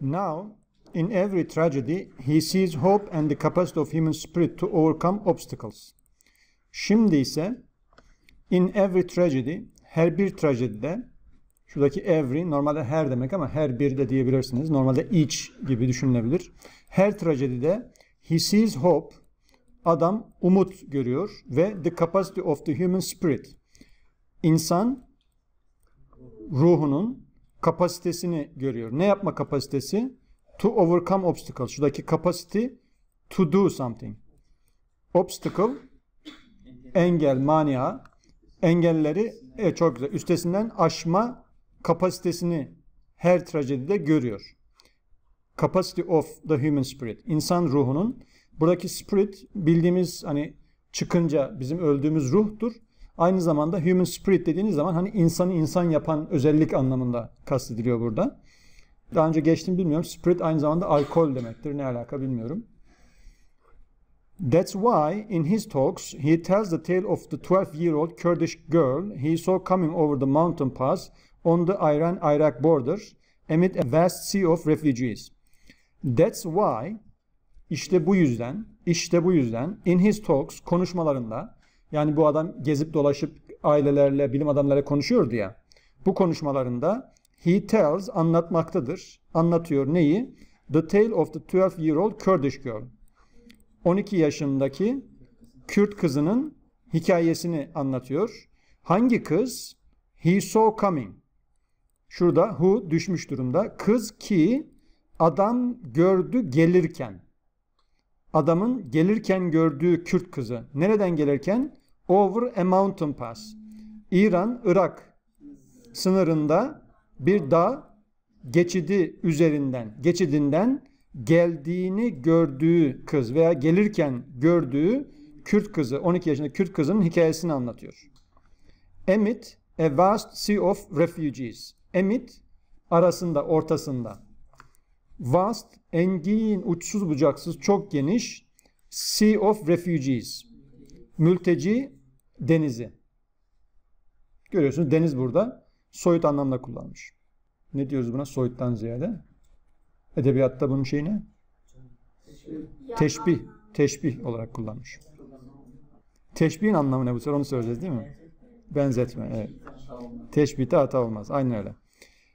Now, in every tragedy, he sees hope and the capacity of human spirit to overcome obstacles. Şimdi ise in every tragedy, her bir trajedide, şuradaki every normalde her demek ama her bir de diyebilirsiniz. Normalde each gibi düşünülebilir. Her trajedide he sees hope, adam umut görüyor ve the capacity of the human spirit. insan ruhunun kapasitesini görüyor. Ne yapma kapasitesi? To overcome obstacle. Şuradaki capacity to do something. Obstacle engel, mania, engelleri e, çok güzel. Üstesinden aşma kapasitesini her trajedide görüyor. Capacity of the human spirit. İnsan ruhunun buradaki spirit bildiğimiz hani çıkınca bizim öldüğümüz ruhtur. Aynı zamanda human spirit dediğiniz zaman hani insanı insan yapan özellik anlamında kastediliyor burada. Daha önce geçtim bilmiyorum. Spirit aynı zamanda alkol demektir. Ne alaka bilmiyorum. That's why in his talks he tells the tale of the 12-year-old Kurdish girl he saw coming over the mountain pass on the Iran-Iraq border amid a vast sea of refugees. That's why işte bu yüzden, işte bu yüzden in his talks konuşmalarında yani bu adam gezip dolaşıp ailelerle, bilim adamlarıyla konuşuyordu ya. Bu konuşmalarında he tells anlatmaktadır. Anlatıyor neyi? The Tale of the 12-Year-Old Kurdish Girl. 12 yaşındaki Kürt kızının hikayesini anlatıyor. Hangi kız? He saw coming. Şurada who düşmüş durumda. Kız ki adam gördü gelirken. Adamın gelirken gördüğü Kürt kızı. Nereden gelirken? over a mountain pass. İran, Irak sınırında bir dağ geçidi üzerinden, geçidinden geldiğini gördüğü kız veya gelirken gördüğü Kürt kızı, 12 yaşındaki Kürt kızının hikayesini anlatıyor. Emit, a vast sea of refugees. Emit, arasında, ortasında. Vast, engin, uçsuz bucaksız, çok geniş, sea of refugees. Mülteci, denizi. Görüyorsunuz deniz burada soyut anlamda kullanmış. Ne diyoruz buna soyuttan ziyade? Edebiyatta bunun şeyi ne? Teşbih. Teşbih olarak kullanmış. Teşbihin anlamı ne bu sefer onu söyleyeceğiz değil mi? Benzetme. Evet. Teşbihte hata olmaz. Aynen öyle.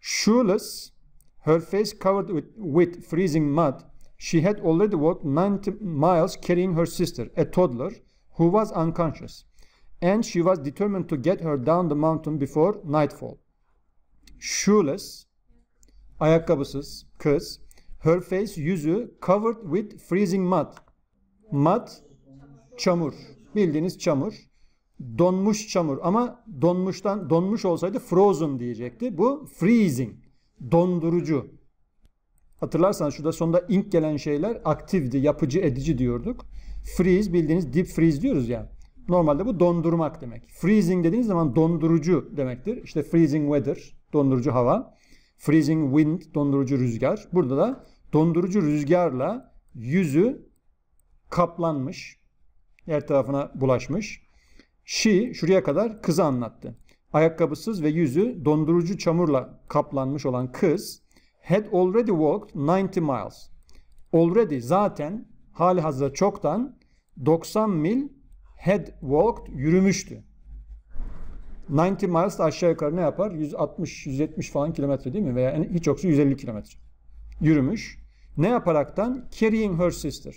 Shoeless, her face covered with, with freezing mud, she had already walked 90 miles carrying her sister, a toddler, who was unconscious and she was determined to get her down the mountain before nightfall. Shoeless, ayakkabısız kız, her face yüzü covered with freezing mud. Mud, çamur. Bildiğiniz çamur. Donmuş çamur ama donmuştan donmuş olsaydı frozen diyecekti. Bu freezing, dondurucu. Hatırlarsanız şurada sonda ink gelen şeyler aktifdi, yapıcı, edici diyorduk. Freeze bildiğiniz deep freeze diyoruz ya. Yani. Normalde bu dondurmak demek. Freezing dediğiniz zaman dondurucu demektir. İşte freezing weather, dondurucu hava. Freezing wind, dondurucu rüzgar. Burada da dondurucu rüzgarla yüzü kaplanmış. Yer tarafına bulaşmış. She, şuraya kadar kızı anlattı. Ayakkabısız ve yüzü dondurucu çamurla kaplanmış olan kız had already walked 90 miles. Already zaten hali hazırda çoktan 90 mil had walked yürümüştü. 90 miles da aşağı yukarı ne yapar? 160, 170 falan kilometre değil mi? Veya en, hiç yoksa 150 kilometre. Yürümüş. Ne yaparaktan? Carrying her sister.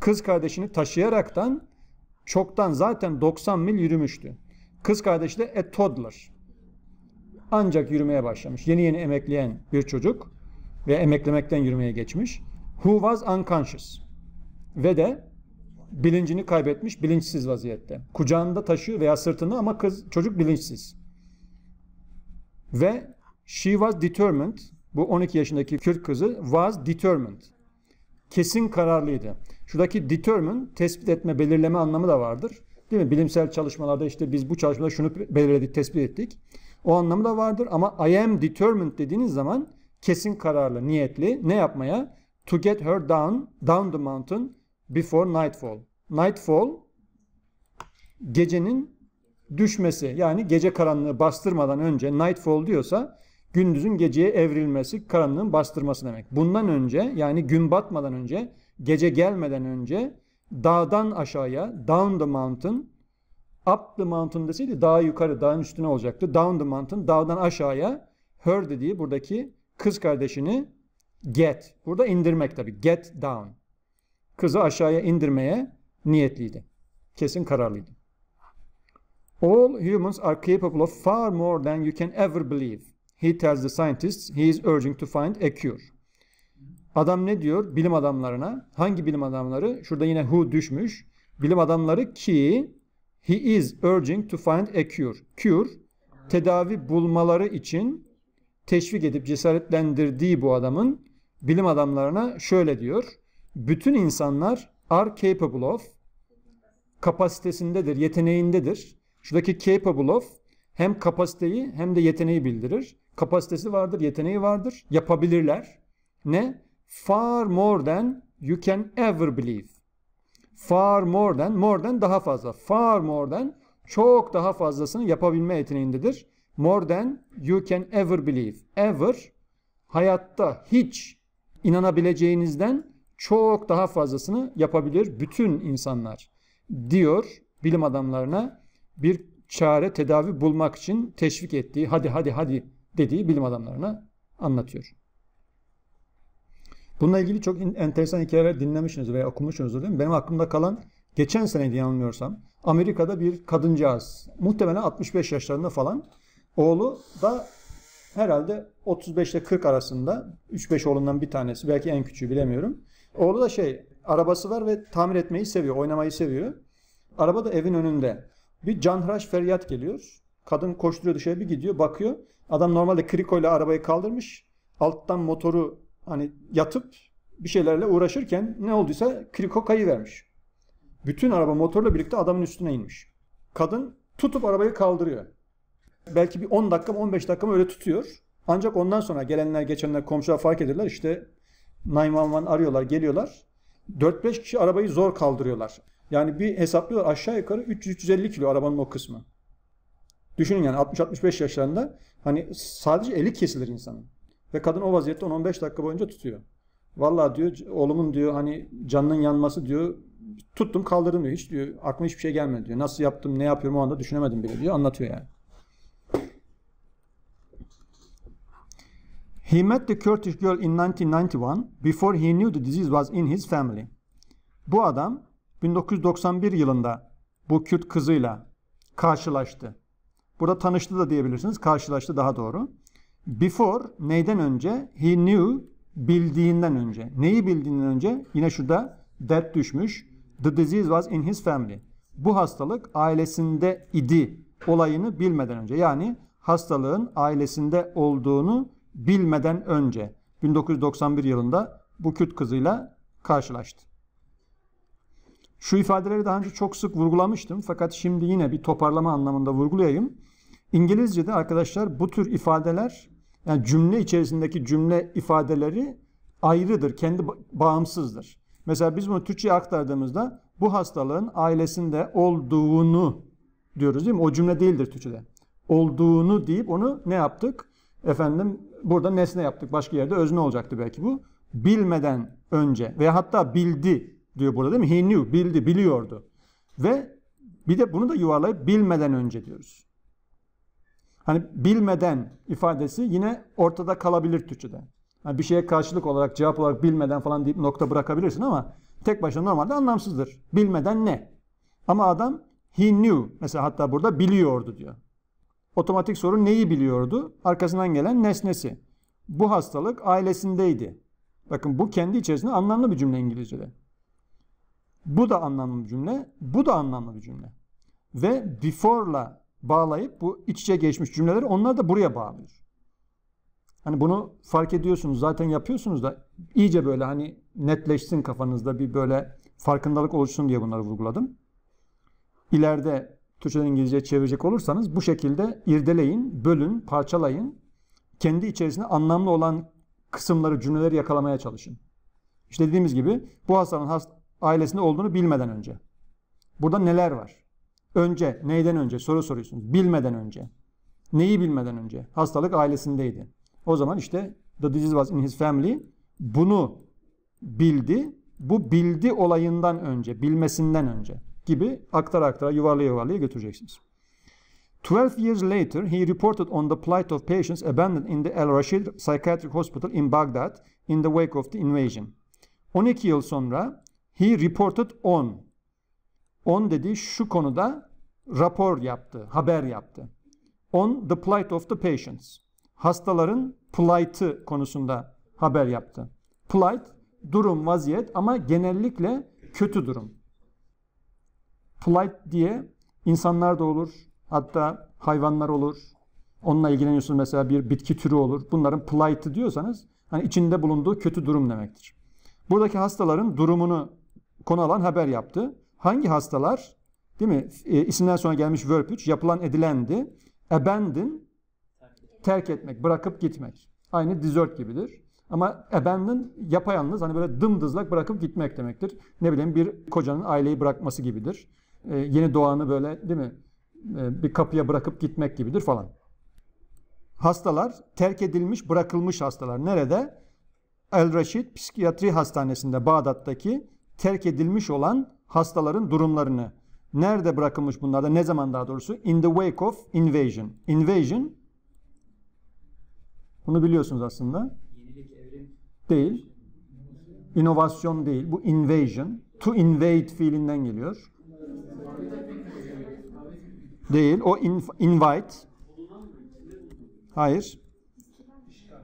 Kız kardeşini taşıyaraktan çoktan zaten 90 mil yürümüştü. Kız kardeşi de a toddler. Ancak yürümeye başlamış. Yeni yeni emekleyen bir çocuk ve emeklemekten yürümeye geçmiş. Who was unconscious. Ve de bilincini kaybetmiş, bilinçsiz vaziyette. Kucağında taşıyor veya sırtını ama kız çocuk bilinçsiz. Ve she was determined, bu 12 yaşındaki Kürt kızı was determined. Kesin kararlıydı. Şuradaki determined tespit etme, belirleme anlamı da vardır. Değil mi? Bilimsel çalışmalarda işte biz bu çalışmada şunu belirledik, tespit ettik. O anlamı da vardır ama I am determined dediğiniz zaman kesin kararlı, niyetli ne yapmaya? To get her down, down the mountain, Before nightfall. Nightfall gecenin düşmesi yani gece karanlığı bastırmadan önce nightfall diyorsa gündüzün geceye evrilmesi karanlığın bastırması demek. Bundan önce yani gün batmadan önce gece gelmeden önce dağdan aşağıya down the mountain up the mountain deseydi daha yukarı dağın üstüne olacaktı. Down the mountain dağdan aşağıya her dediği buradaki kız kardeşini get. Burada indirmek tabi get down kızı aşağıya indirmeye niyetliydi. Kesin kararlıydı. All humans are capable of far more than you can ever believe. He tells the scientists he is urging to find a cure. Adam ne diyor bilim adamlarına? Hangi bilim adamları? Şurada yine who düşmüş. Bilim adamları ki he is urging to find a cure. Cure tedavi bulmaları için teşvik edip cesaretlendirdiği bu adamın bilim adamlarına şöyle diyor bütün insanlar are capable of kapasitesindedir, yeteneğindedir. Şuradaki capable of hem kapasiteyi hem de yeteneği bildirir. Kapasitesi vardır, yeteneği vardır. Yapabilirler. Ne? Far more than you can ever believe. Far more than, more than daha fazla. Far more than çok daha fazlasını yapabilme yeteneğindedir. More than you can ever believe. Ever hayatta hiç inanabileceğinizden çok daha fazlasını yapabilir bütün insanlar diyor bilim adamlarına bir çare tedavi bulmak için teşvik ettiği hadi hadi hadi dediği bilim adamlarına anlatıyor. Bununla ilgili çok enteresan hikayeler dinlemişsiniz veya okumuşsunuzdur değil mi? Benim aklımda kalan geçen sene yanılmıyorsam Amerika'da bir kadıncağız muhtemelen 65 yaşlarında falan oğlu da herhalde 35 ile 40 arasında 3-5 oğlundan bir tanesi belki en küçüğü bilemiyorum. Oğlu da şey arabası var ve tamir etmeyi seviyor, oynamayı seviyor. Araba da evin önünde. Bir canhraş feryat geliyor. Kadın koşturuyor dışarı bir gidiyor bakıyor. Adam normalde krikoyla arabayı kaldırmış. Alttan motoru hani yatıp bir şeylerle uğraşırken ne olduysa kriko kayıvermiş. Bütün araba motorla birlikte adamın üstüne inmiş. Kadın tutup arabayı kaldırıyor. Belki bir 10 dakika mı 15 dakika mı öyle tutuyor. Ancak ondan sonra gelenler geçenler komşular fark edirler işte 911 arıyorlar, geliyorlar. 4-5 kişi arabayı zor kaldırıyorlar. Yani bir hesaplıyor aşağı yukarı 300-350 kilo arabanın o kısmı. Düşünün yani 60-65 yaşlarında hani sadece eli kesilir insanın. Ve kadın o vaziyette 10-15 dakika boyunca tutuyor. Vallahi diyor oğlumun diyor hani canının yanması diyor tuttum kaldırdım diyor. Hiç diyor aklıma hiçbir şey gelmedi diyor. Nasıl yaptım ne yapıyorum o anda düşünemedim bile diyor. Anlatıyor yani. He met the Kurdish girl in 1991 before he knew the disease was in his family. Bu adam 1991 yılında bu Kürt kızıyla karşılaştı. Burada tanıştı da diyebilirsiniz. Karşılaştı daha doğru. Before neyden önce? He knew bildiğinden önce. Neyi bildiğinden önce? Yine şurada that düşmüş. The disease was in his family. Bu hastalık ailesinde idi olayını bilmeden önce. Yani hastalığın ailesinde olduğunu bilmeden önce 1991 yılında bu Kürt kızıyla karşılaştı. Şu ifadeleri daha önce çok sık vurgulamıştım fakat şimdi yine bir toparlama anlamında vurgulayayım. İngilizce'de arkadaşlar bu tür ifadeler yani cümle içerisindeki cümle ifadeleri ayrıdır, kendi bağımsızdır. Mesela biz bunu Türkçe'ye aktardığımızda bu hastalığın ailesinde olduğunu diyoruz değil mi? O cümle değildir Türkçe'de. Olduğunu deyip onu ne yaptık? efendim burada nesne yaptık. Başka yerde özne olacaktı belki bu. Bilmeden önce veya hatta bildi diyor burada değil mi? He knew, bildi, biliyordu. Ve bir de bunu da yuvarlayıp bilmeden önce diyoruz. Hani bilmeden ifadesi yine ortada kalabilir Türkçe'de. Yani bir şeye karşılık olarak cevap olarak bilmeden falan deyip nokta bırakabilirsin ama tek başına normalde anlamsızdır. Bilmeden ne? Ama adam he knew mesela hatta burada biliyordu diyor. Otomatik soru neyi biliyordu? Arkasından gelen nesnesi. Bu hastalık ailesindeydi. Bakın bu kendi içerisinde anlamlı bir cümle İngilizce'de. Bu da anlamlı bir cümle, bu da anlamlı bir cümle. Ve before'la bağlayıp bu iç içe geçmiş cümleleri onlar da buraya bağlıyor. Hani bunu fark ediyorsunuz zaten yapıyorsunuz da iyice böyle hani netleşsin kafanızda bir böyle farkındalık oluşsun diye bunları vurguladım. İleride Türkçeden İngilizceye çevirecek olursanız bu şekilde irdeleyin, bölün, parçalayın. Kendi içerisinde anlamlı olan kısımları, cümleleri yakalamaya çalışın. İşte dediğimiz gibi bu hastanın hast ailesinde olduğunu bilmeden önce. Burada neler var? Önce, neyden önce soru soruyorsunuz. Bilmeden önce. Neyi bilmeden önce? Hastalık ailesindeydi. O zaman işte the disease was in his family bunu bildi. Bu bildi olayından önce, bilmesinden önce gibi aktara aktara yuvarlaya yuvarlaya götüreceksiniz. Twelve years later, he reported on the plight of patients abandoned in the Al-Rashid Psychiatric Hospital in Baghdad in the wake of the invasion. 12 yıl sonra he reported on. On dedi şu konuda rapor yaptı, haber yaptı. On the plight of the patients. Hastaların plight'ı konusunda haber yaptı. Plight, durum, vaziyet ama genellikle kötü durum. Flight diye insanlar da olur. Hatta hayvanlar olur. Onunla ilgileniyorsunuz mesela bir bitki türü olur. Bunların plight'ı diyorsanız hani içinde bulunduğu kötü durum demektir. Buradaki hastaların durumunu konu alan haber yaptı. Hangi hastalar? Değil mi? E, isimden sonra gelmiş verb 3. Yapılan edilendi. Abandon terk etmek, bırakıp gitmek. Aynı desert gibidir. Ama abandon yapayalnız hani böyle dımdızlak bırakıp gitmek demektir. Ne bileyim bir kocanın aileyi bırakması gibidir. E, yeni doğanı böyle değil mi e, bir kapıya bırakıp gitmek gibidir falan. Hastalar terk edilmiş, bırakılmış hastalar. Nerede? El Reşid Psikiyatri Hastanesi'nde Bağdat'taki terk edilmiş olan hastaların durumlarını. Nerede bırakılmış bunlarda? Ne zaman daha doğrusu? In the wake of invasion. Invasion bunu biliyorsunuz aslında. Değil. İnovasyon değil. Bu invasion. To invade fiilinden geliyor. Değil. O invite. Hayır.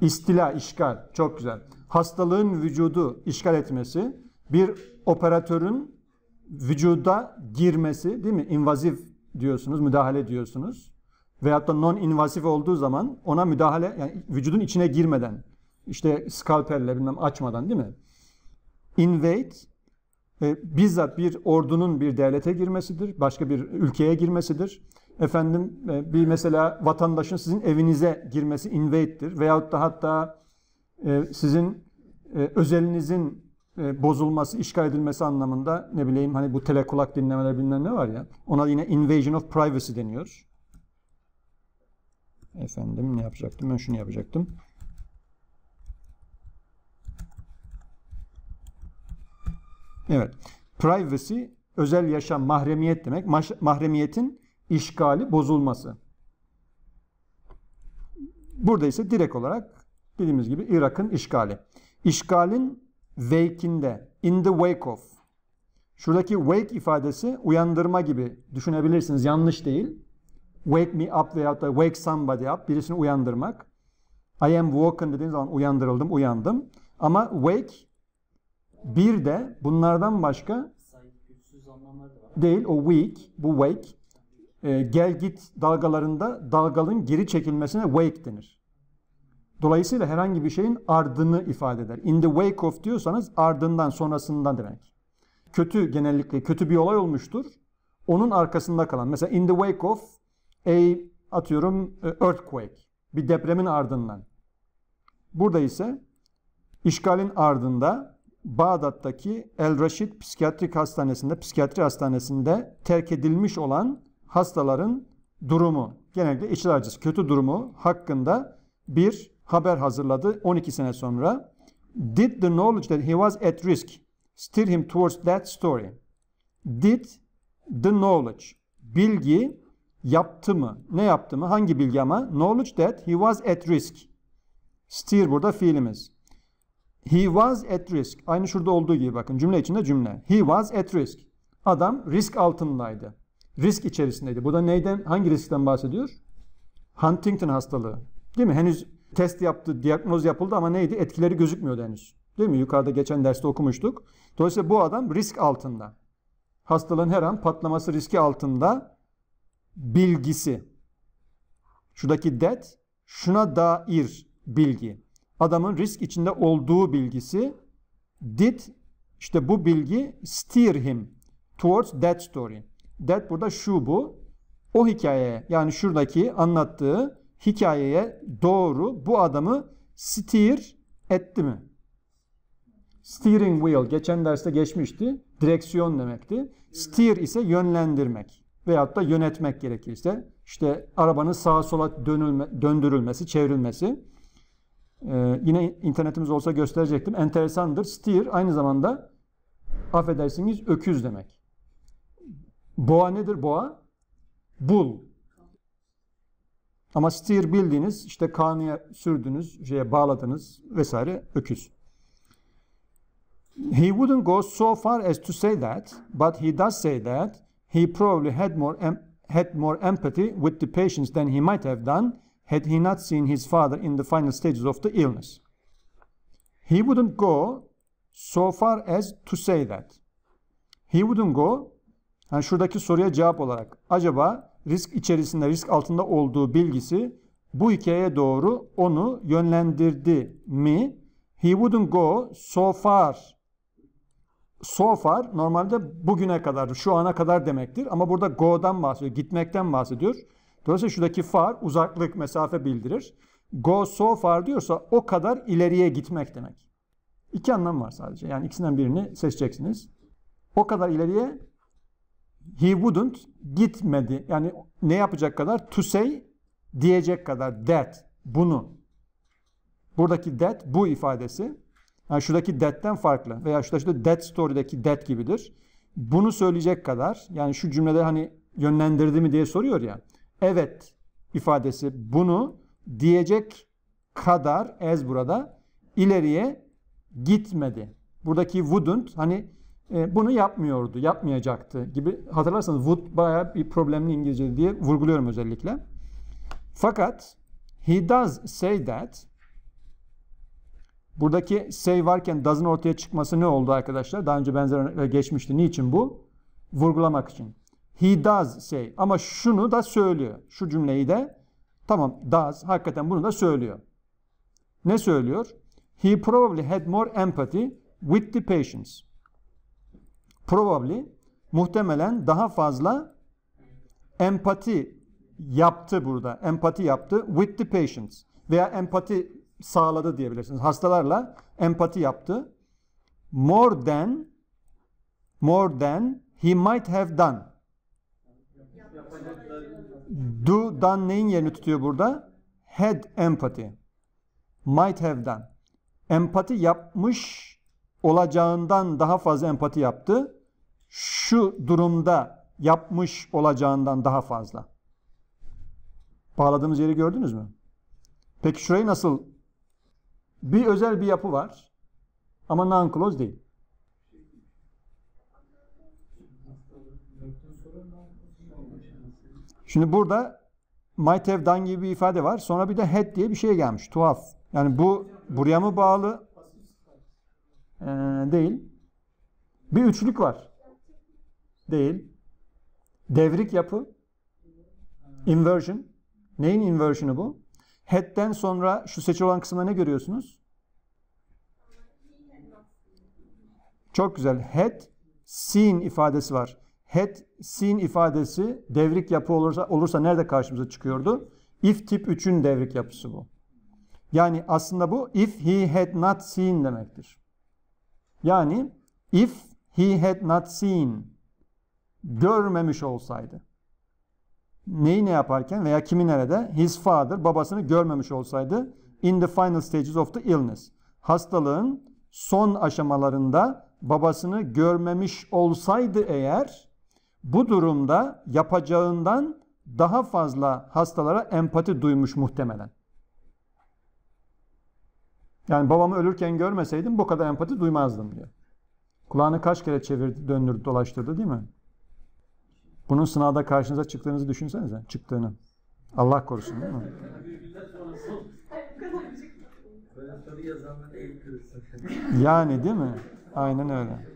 İstila, işgal. Çok güzel. Hastalığın vücudu işgal etmesi, bir operatörün vücuda girmesi değil mi? İnvazif diyorsunuz, müdahale diyorsunuz. Veyahut da non-invasif olduğu zaman ona müdahale, yani vücudun içine girmeden, işte skalpelle bilmem açmadan değil mi? Invade, e, bizzat bir ordunun bir devlete girmesidir, başka bir ülkeye girmesidir. Efendim e, bir mesela vatandaşın sizin evinize girmesi invade'dir veyahut da hatta e, sizin e, özelinizin e, bozulması, işgal edilmesi anlamında ne bileyim hani bu telekulak dinlemeler bilmem ne var ya ona yine invasion of privacy deniyor. Efendim ne yapacaktım? Ben şunu yapacaktım. Evet. Privacy özel yaşam, mahremiyet demek. Mahremiyetin işgali, bozulması. Burada ise direkt olarak dediğimiz gibi Irak'ın işgali. İşgalin wake'inde, in the wake of. Şuradaki wake ifadesi uyandırma gibi düşünebilirsiniz. Yanlış değil. Wake me up veya da wake somebody up. Birisini uyandırmak. I am woken dediğiniz zaman uyandırıldım, uyandım. Ama wake bir de bunlardan başka değil o weak, bu wake. E, gel git dalgalarında dalgalın geri çekilmesine wake denir. Dolayısıyla herhangi bir şeyin ardını ifade eder. In the wake of diyorsanız ardından, sonrasından demek. Kötü genellikle kötü bir olay olmuştur. Onun arkasında kalan. Mesela in the wake of a atıyorum e, earthquake. Bir depremin ardından. Burada ise işgalin ardında Bağdat'taki El Raşid Psikiyatrik Hastanesi'nde, psikiyatri hastanesinde terk edilmiş olan hastaların durumu, genellikle içler acısı, kötü durumu hakkında bir haber hazırladı 12 sene sonra. Did the knowledge that he was at risk steer him towards that story? Did the knowledge, bilgi yaptı mı? Ne yaptı mı? Hangi bilgi ama? Knowledge that he was at risk. Steer burada fiilimiz. He was at risk. Aynı şurada olduğu gibi bakın cümle içinde cümle. He was at risk. Adam risk altındaydı. Risk içerisindeydi. Bu da neyden, hangi riskten bahsediyor? Huntington hastalığı. Değil mi? Henüz test yaptı, diagnoz yapıldı ama neydi? Etkileri gözükmüyordu henüz. Değil mi? Yukarıda geçen derste okumuştuk. Dolayısıyla bu adam risk altında. Hastalığın her an patlaması riski altında bilgisi. Şuradaki det şuna dair bilgi adamın risk içinde olduğu bilgisi did işte bu bilgi steer him towards that story. That burada şu bu. O hikayeye yani şuradaki anlattığı hikayeye doğru bu adamı steer etti mi? Steering wheel geçen derste geçmişti. Direksiyon demekti. Steer ise yönlendirmek veyahut da yönetmek gerekirse işte arabanın sağa sola dönülme, döndürülmesi, çevrilmesi. Ee, yine internetimiz olsa gösterecektim. Enteresandır. Steer aynı zamanda affedersiniz öküz demek. Boğa nedir boğa? Bul. Ama steer bildiğiniz işte kanıya sürdünüz, şeye bağladınız vesaire öküz. He wouldn't go so far as to say that, but he does say that he probably had more had more empathy with the patients than he might have done had he not seen his father in the final stages of the illness. He wouldn't go so far as to say that. He wouldn't go, yani şuradaki soruya cevap olarak acaba risk içerisinde, risk altında olduğu bilgisi bu hikayeye doğru onu yönlendirdi mi? He wouldn't go so far. So far normalde bugüne kadar, şu ana kadar demektir. Ama burada go'dan bahsediyor, gitmekten bahsediyor. Dolayısıyla şuradaki far uzaklık, mesafe bildirir. Go so far diyorsa o kadar ileriye gitmek demek. İki anlam var sadece. Yani ikisinden birini seçeceksiniz. O kadar ileriye he wouldn't gitmedi. Yani ne yapacak kadar? To say diyecek kadar that bunu. Buradaki that bu ifadesi. Yani şuradaki that'ten farklı veya şurada şuradaki that story'deki that gibidir. Bunu söyleyecek kadar yani şu cümlede hani yönlendirdi mi diye soruyor ya evet ifadesi bunu diyecek kadar ez burada ileriye gitmedi. Buradaki wouldn't hani e, bunu yapmıyordu, yapmayacaktı gibi hatırlarsanız would bayağı bir problemli İngilizce diye vurguluyorum özellikle. Fakat he does say that Buradaki say varken does'ın ortaya çıkması ne oldu arkadaşlar? Daha önce benzer geçmişti. Niçin bu? Vurgulamak için. He does şey ama şunu da söylüyor. Şu cümleyi de tamam does hakikaten bunu da söylüyor. Ne söylüyor? He probably had more empathy with the patients. Probably muhtemelen daha fazla empati yaptı burada. Empati yaptı with the patients veya empati sağladı diyebilirsiniz. Hastalarla empati yaptı. More than more than he might have done. Do done neyin yerini tutuyor burada? Had empathy. Might have done. Empati yapmış olacağından daha fazla empati yaptı. Şu durumda yapmış olacağından daha fazla. Bağladığımız yeri gördünüz mü? Peki şurayı nasıl? Bir özel bir yapı var ama non-close değil. Şimdi burada might have done gibi bir ifade var. Sonra bir de had diye bir şey gelmiş. Tuhaf. Yani bu buraya mı bağlı? Ee, değil. Bir üçlük var. Değil. Devrik yapı. Inversion. Neyin inversion'ı bu? Head'den sonra şu seçi olan kısımda ne görüyorsunuz? Çok güzel. Head, seen ifadesi var head sin ifadesi devrik yapı olursa, olursa nerede karşımıza çıkıyordu? If tip 3'ün devrik yapısı bu. Yani aslında bu if he had not seen demektir. Yani if he had not seen görmemiş olsaydı. Neyi ne yaparken veya kimi nerede? His father babasını görmemiş olsaydı in the final stages of the illness. Hastalığın son aşamalarında babasını görmemiş olsaydı eğer bu durumda yapacağından daha fazla hastalara empati duymuş muhtemelen. Yani babamı ölürken görmeseydim bu kadar empati duymazdım diyor. Kulağını kaç kere çevirdi, döndürdü, dolaştırdı değil mi? Bunun sınavda karşınıza çıktığınızı düşünsenize. Çıktığını. Allah korusun değil mi? yani değil mi? Aynen öyle.